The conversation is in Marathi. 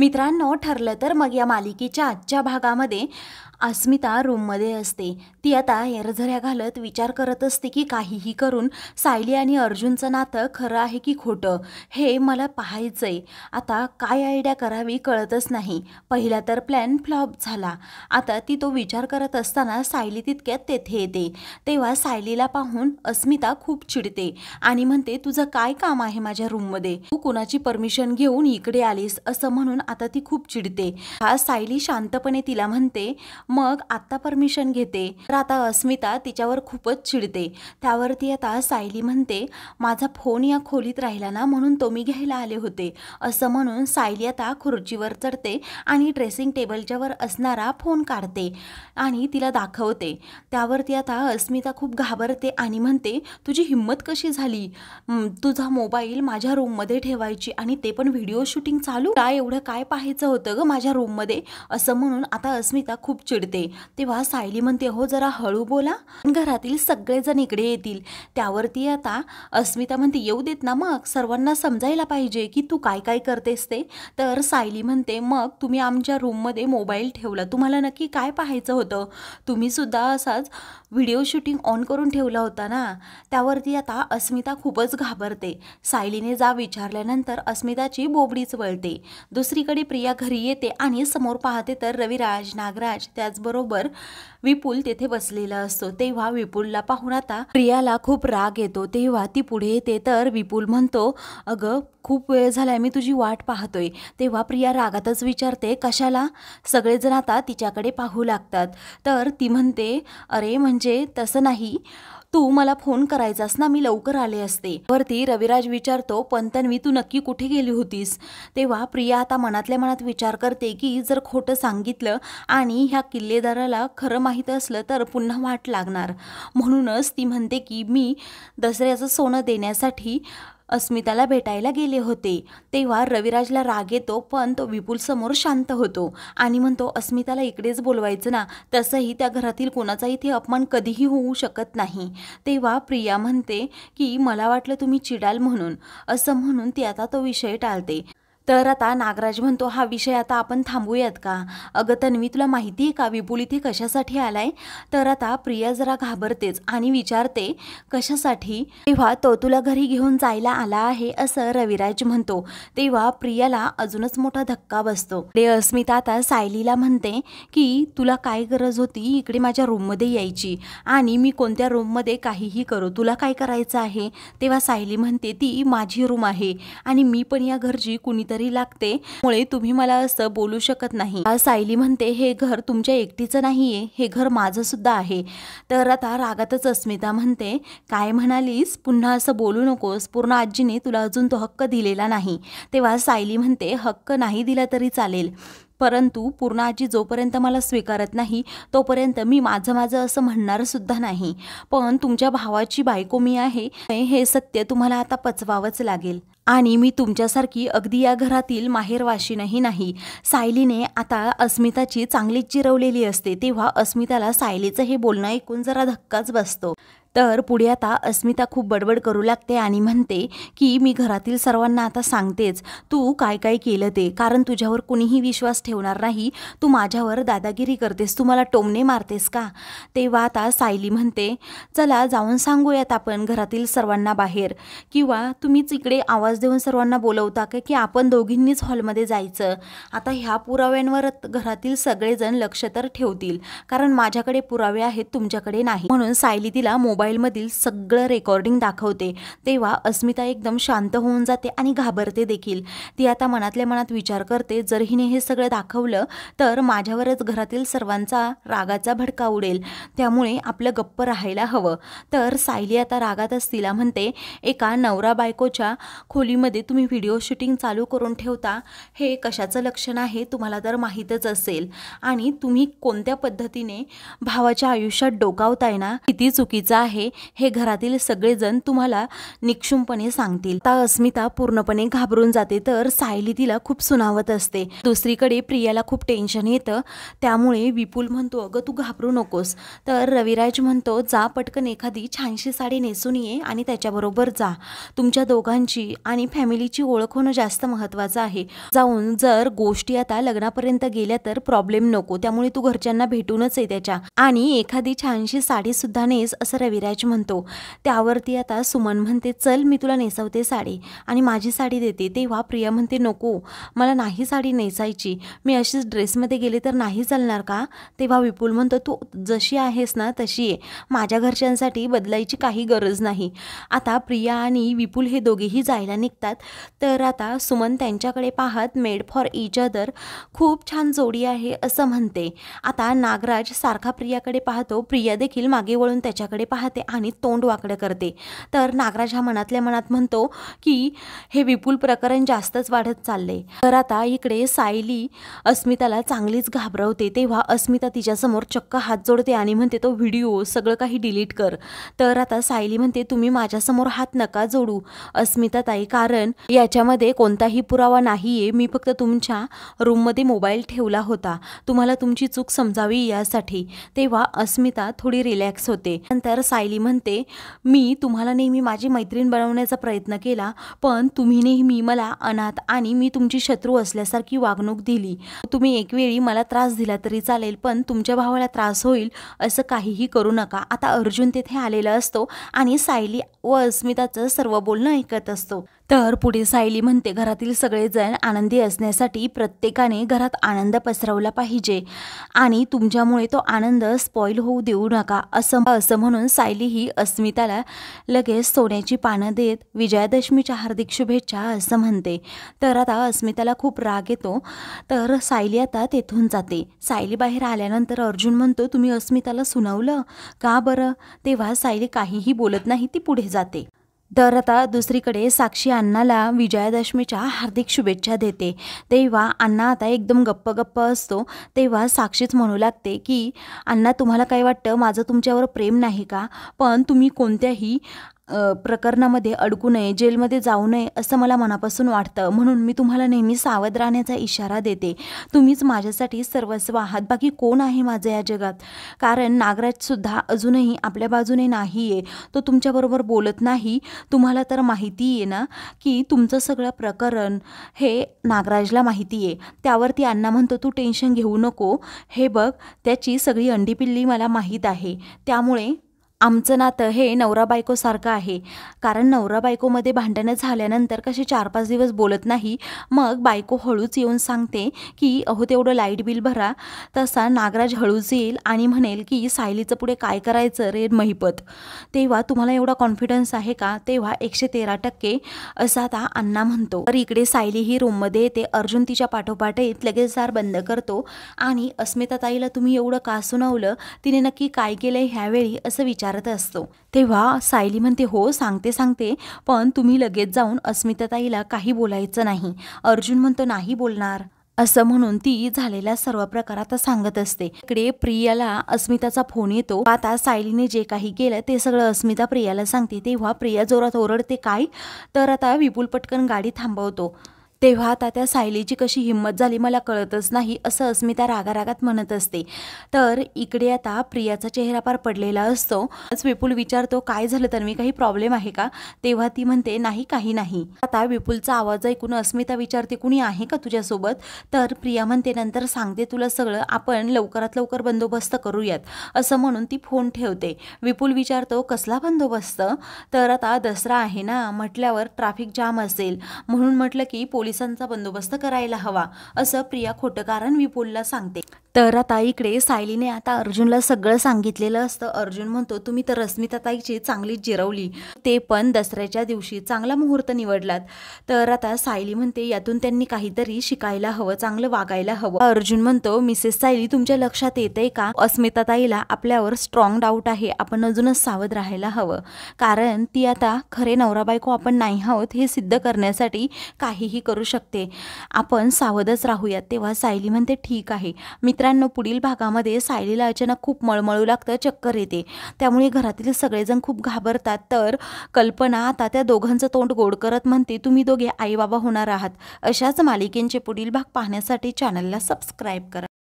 मित्रांनो ठरलं तर मग या मालिकेच्या आजच्या भागामध्ये अस्मिता रूममध्ये असते ती आता एरझऱ्या घालत विचार करत असते की काहीही करून सायली आणि अर्जुनचं नातं खरं आहे की खोटं हे मला पाहायचं आहे आता काय आयडिया करावी कळतच नाही पहिला तर प्लॅन फ्लॉप झाला आता ती तो विचार करत असताना सायली तितक्यात तेथे येते तेव्हा सायलीला पाहून अस्मिता खूप चिडते आणि म्हणते तुझं काय काम आहे माझ्या रूममध्ये तू कुणाची परमिशन घेऊन इकडे आलीस असं म्हणून आता ती खूप चिडते हा सायली शांतपणे तिला म्हणते मग आत्ता परमिशन घेते तर आता अस्मिता तिच्यावर खूपच चिडते त्यावरती आता सायली म्हणते माझा फोन या खोलीत राहिला ना म्हणून तो मी घ्यायला आले होते असं म्हणून सायली आता खुर्चीवर चढते आणि ड्रेसिंग टेबलच्या वर असणारा फोन काढते आणि तिला दाखवते त्यावरती आता अस्मिता खूप घाबरते आणि म्हणते तुझी हिंमत कशी झाली तुझा मोबाईल माझ्या रूममध्ये ठेवायची आणि ते पण व्हिडिओ शूटिंग चालू काय एवढं काय पाहायचं होतं गं माझ्या रूममध्ये असं म्हणून आता अस्मिता खूप चिडते तेव्हा सायली म्हणते हो जरा हळू बोला घरातील सगळेजण इकडे येतील त्यावरती आता अस्मिता म्हणते येऊ देत ना मग सर्वांना समजायला पाहिजे की तू काय काय करतेस ते तर सायली म्हणते मग तुम्ही आमच्या रूममध्ये मोबाईल ठेवला तुम्हाला नक्की काय पाहायचं होतं तुम्हीसुद्धा असाच व्हिडिओ शूटिंग ऑन करून ठेवला होता ना त्यावरती आता अस्मिता खूपच घाबरते सायलीने जा विचारल्यानंतर अस्मिताची बोबडीच वळते दुसरीकडे प्रिया घरी येते आणि समोर पाहते तर रविराज नागराज त्याचबरोबर विपुल तेथे बसलेला असतो तेव्हा विपुलला पाहून आता प्रियाला खूप राग येतो तेव्हा ती पुढे येते तर विपुल म्हणतो अगं खूप वेळ झालाय मी तुझी वाट पाहतोय तेव्हा प्रिया रागातच विचारते कशाला सगळेजण आता तिच्याकडे पाहू लागतात तर ती म्हणते अरे म्हणजे तसं नाही तू मला फोन करायचास ना मी लवकर आले असते वरती रविराज विचारतो पण तन्वी तू नक्की कुठे गेली होतीस तेव्हा प्रिया आता मनातल्या मनात विचार करते की जर खोटं सांगितलं आणि ह्या किल्लेदाराला खरं माहीत असलं तर पुन्हा वाट लागणार म्हणूनच ती म्हणते की मी दसऱ्याचं सोनं देण्यासाठी अस्मिताला भेटायला गेले होते तेव्हा रविराजला राग येतो पण तो समोर शांत होतो आणि म्हणतो अस्मिताला इकडेच बोलवायचं ना तसंही त्या घरातील कोणाचा इथे अपमान कधीही होऊ शकत नाही तेव्हा प्रिया म्हणते की मला वाटलं तुम्ही चिडाल म्हणून असं म्हणून ती आता तो विषय टाळते तर आता नागराज म्हणतो हा विषय आता आपण थांबूयात का अगं तन्वी तुला माहिती आहे का विपुल इथे कशासाठी आलाय तर आता प्रिया जरा घाबरतेच आणि विचारते कशासाठी तेव्हा तो तुला घरी घेऊन जायला आला आहे असं रविराज म्हणतो तेव्हा प्रियाला अजूनच मोठा धक्का बसतो ते अस्मिता आता सायलीला म्हणते की तुला काय गरज होती इकडे माझ्या रूममध्ये यायची आणि मी कोणत्या रूममध्ये काहीही करू तुला काय करायचं आहे तेव्हा सायली म्हणते ती माझी रूम आहे आणि मी पण या घरची कुणीतरी लागते मुळे तुम्ही मला असं बोलू शकत नाही सायली म्हणते हे घर तुमच्या एकटीचं नाहीये हे घर माझं सुद्धा आहे तर आता रागातच अस्मिता म्हणते काय म्हणालीस पुन्हा असं बोलू नकोस पूर्ण आजीने तुला अजून तो हक्क दिलेला नाही तेव्हा सायली म्हणते हक्क नाही दिला तरी चालेल परंतु पूर्णाजी जोपर्यंत मला स्वीकारत नाही तोपर्यंत मी माझं माझं असं म्हणणार सुद्धा नाही पण तुमच्या भावाची बायको मी आहे हे सत्य तुम्हाला आता पचवावंच लागेल आणि मी तुमच्यासारखी अगदी या घरातील माहेरवाशीनही नाही सायलीने आता अस्मिताची चांगलीच चिरवलेली असते तेव्हा अस्मिताला सायलीचं हे बोलणं ऐकून जरा धक्काच बसतो तर पुढे आता अस्मिता खूप बडबड करू लागते आणि म्हणते की मी घरातील सर्वांना आता सांगतेच तू काय काय केलं ते कारण तुझ्यावर कुणीही विश्वास ठेवणार नाही तू माझ्यावर दादागिरी करतेस तू मला टोमणे मारतेस का तेव्हा आता सायली म्हणते चला जाऊन सांगूयात आपण घरातील सर्वांना बाहेर किंवा तुम्हीच इकडे आवाज देऊन सर्वांना बोलवता का की आपण दोघींनीच हॉलमध्ये जायचं आता ह्या पुराव्यांवर घरातील सगळेजण लक्ष तर ठेवतील कारण माझ्याकडे पुरावे आहेत तुमच्याकडे नाही म्हणून सायली तिला मोबाईलमधील सगळं रेकॉर्डिंग दाखवते तेव्हा अस्मिता एकदम शांत होऊन जाते आणि घाबरते देखील ती आता मनातल्या मनात विचार करते जर हिने हे सगळं दाखवलं तर माझ्यावरच घरातील सर्वांचा रागाचा भडका उडेल त्यामुळे आपलं गप्प राहायला हवं तर सायली आता रागात तिला म्हणते एका नवरा बायकोच्या खोलीमध्ये तुम्ही व्हिडिओ शूटिंग चालू करून ठेवता हे कशाचं लक्षण आहे तुम्हाला तर माहीतच असेल आणि तुम्ही कोणत्या पद्धतीने भावाच्या आयुष्यात डोकावताय ना किती चुकीचं आहे आहे हे घरातील सगळेजण तुम्हाला निक्षुमपणे सांगतील ता अस्मिता पूर्णपणे घाबरून जाते तर सायली तिला खूप सुनावत असते दुसरीकडे प्रियाला खूप टेन्शन येतं त्यामुळे विपुल म्हणतो अगं तू घाबरू नकोस तर रविराज म्हणतो जा पटकन एखादी छानशी साडी नेसून ये आणि त्याच्याबरोबर जा तुमच्या दोघांची आणि फॅमिलीची ओळख होणं जास्त महत्वाचं आहे जाऊन जर गोष्टी आता लग्नापर्यंत गेल्या तर प्रॉब्लेम नको त्यामुळे तू घरच्यांना भेटूनच आहे त्याच्या आणि एखादी छानशी साडी सुद्धा नेस असं रवी विराज म्हणतो त्यावरती आता सुमन म्हणते चल मी तुला नेसवते साडी आणि माझी साडी देते तेव्हा प्रिया म्हणते नको मला नाही साडी नेसायची मी अशीच ड्रेसमध्ये गेले तर नाही चालणार का तेव्हा विपुल म्हणतो तू जशी आहेस ना तशी आहे माझ्या घरच्यांसाठी बदलायची काही गरज नाही आता प्रिया आणि विपुल हे दोघेही जायला निघतात तर आता सुमन त्यांच्याकडे पाहत मेड फॉर इच अदर खूप छान जोडी आहे असं म्हणते आता नागराज सारखा प्रियाकडे पाहतो प्रिया देखील मागे वळून त्याच्याकडे पाहतो जाते आणि तोंड वाकडं करते तर नागराज हा मनातल्या मनात म्हणतो की हे विपुल प्रकरण जास्तच वाढत चाललंय तर आता इकडे सायली अस्मिताला चांगलीच घाबरवते तेव्हा अस्मिता तिच्यासमोर चक्क हात जोडते आणि म्हणते तो व्हिडिओ सगळं काही डिलीट कर तर आता सायली म्हणते तुम्ही माझ्यासमोर हात नका जोडू अस्मिता ताई कारण याच्यामध्ये कोणताही पुरावा नाहीये मी फक्त तुमच्या रूममध्ये मोबाईल ठेवला होता तुम्हाला तुमची चूक समजावी यासाठी तेव्हा अस्मिता थोडी रिलॅक्स होते नंतर सायली म्हणते मी तुम्हाला नेहमी माझी मैत्रीण बनवण्याचा प्रयत्न केला पण तुम्ही नेहमी मला अनाथ आणि मी तुमची शत्रू असल्यासारखी वागणूक दिली तुम्ही एकवेळी मला त्रास दिला तरी चालेल पण तुमच्या भावाला त्रास होईल असं काहीही करू नका आता अर्जुन तेथे आलेला असतो आणि सायली व अस्मिताचं सर्व बोलणं ऐकत असतो तर पुढे सायली म्हणते घरातील सगळेजण आनंदी असण्यासाठी प्रत्येकाने घरात आनंद पसरवला पाहिजे आणि तुमच्यामुळे तो आनंद स्पॉईल होऊ देऊ नका असं असं म्हणून सायली ही अस्मिताला लगेच सोन्याची पानं देत विजयादशमीच्या हार्दिक शुभेच्छा असं म्हणते तर आता अस्मिताला खूप राग येतो तर सायली आता तेथून जाते सायली बाहेर आल्यानंतर अर्जुन म्हणतो तुम्ही अस्मिताला सुनावलं का बरं तेव्हा सायली काहीही बोलत नाही ती पुढे जाते तर आता दुसरीकडे साक्षी अण्णाला विजयादशमीच्या हार्दिक शुभेच्छा देते तेव्हा अण्णा आता एकदम गप्प गप्प असतो तेव्हा साक्षीच म्हणू लागते की अण्णा तुम्हाला काय वाटतं माझं तुमच्यावर प्रेम नाही का पण तुम्ही कोणत्याही प्रकरणामध्ये अडकू नये जेलमध्ये जाऊ नये असं मला मनापासून वाटतं म्हणून मी तुम्हाला नेहमी सावध राहण्याचा इशारा देते तुम्हीच माझ्यासाठी सर्वस्व आहात बाकी कोण आहे माझं या जगात कारण नागराजसुद्धा अजूनही आपल्या बाजूने नाही आहे तो तुमच्याबरोबर बोलत नाही तुम्हाला तर माहिती आहे ना की तुमचं सगळं प्रकरण हे नागराजला माहिती आहे त्यावरती अण्णा म्हणतो तू टेन्शन घेऊ नको हे बघ त्याची सगळी अंडी पिल्ली मला माहीत आहे त्यामुळे आमचं नातं हे नवरा बायकोसारखं आहे कारण नवरा बायकोमध्ये भांडणं झाल्यानंतर कसे चार पाच दिवस बोलत नाही मग बायको हळूच येऊन सांगते की अहो तेवढं लाईट बिल भरा तसा नागराज हळूच येईल आणि म्हणेल की सायलीचं पुढे काय करायचं रे महिपत तेव्हा तुम्हाला एवढा कॉन्फिडन्स आहे का तेव्हा एकशे तेरा टक्के असं आता अण्णा म्हणतो तर इकडे सायली ही रूममध्ये येते अर्जुन तिच्या पाठोपाठ येत लगेच दार बंद करतो आणि अस्मिताताईला तुम्ही एवढं का सुनावलं तिने नक्की काय केलं ह्यावेळी असं विचार विचारत असतो तेव्हा सायली म्हणते हो सांगते सांगते पण तुम्ही लगेच जाऊन अस्मिताताईला काही बोलायचं नाही अर्जुन म्हणतो नाही बोलणार असं म्हणून ती झालेल्या सर्व प्रकार आता सांगत असते इकडे प्रियाला अस्मिताचा फोन येतो आता सायलीने जे काही केलं ते सगळं अस्मिता प्रियाला सांगते तेव्हा प्रिया जोरात ओरडते काय तर आता विपुल पटकन गाडी थांबवतो तेव्हा आता त्या सायलीची कशी हिंमत झाली मला कळतच नाही असं अस्मिता रागारागात म्हणत असते तर इकडे आता प्रियाचा चेहरा पार पडलेला असतो विपुल विचारतो काय झालं मी काही प्रॉब्लेम आहे का तेव्हा ती म्हणते नाही काही नाही आता विपुलचा आवाज ऐकून अस्मिता विचारते कुणी आहे का तुझ्यासोबत तर प्रिया म्हणते नंतर सांगते तुला सगळं आपण लवकरात लवकर बंदोबस्त करूयात असं म्हणून ती फोन ठेवते विपुल विचारतो कसला बंदोबस्त तर आता दसरा आहे ना म्हटल्यावर ट्रॅफिक जाम असेल म्हणून म्हटलं की पोलीस पोलिसांचा बंदोबस्त करायला हवा असं प्रिया खोटकारन विपुलला सांगते तर आता इकडे सायलीने आता अर्जुनला सगळं सांगितलेलं असतं अर्जुन म्हणतो तुम्ही तर रश्मिताताईची चांगलीच जिरवली ते पण दसऱ्याच्या दिवशी चांगला मुहूर्त निवडलात तर आता सायली म्हणते यातून त्यांनी काहीतरी शिकायला हवं चांगलं वागायला हवं अर्जुन म्हणतो मिसेस सायली तुमच्या लक्षात येतंय का अस्मिताताईला आपल्यावर स्ट्रॉंग डाऊट आहे आपण अजूनच सावध राहायला हवं कारण ती आता खरे नवरा बायको आपण नाही आहोत हे सिद्ध करण्यासाठी काहीही करू शकते आपण सावधच राहूयात तेव्हा सायली म्हणते ठीक आहे मी मित्रांनो पुढील भागामध्ये सायलीला अचानक खूप मळमळू लागतं चक्कर येते त्यामुळे घरातील सगळेजण खूप घाबरतात तर कल्पना आता त्या दोघांचं तोंड गोड करत म्हणते तुम्ही दोघे आई बाबा होणार आहात अशाच मालिकेंचे पुढील भाग पाहण्यासाठी चॅनलला सबस्क्राईब करा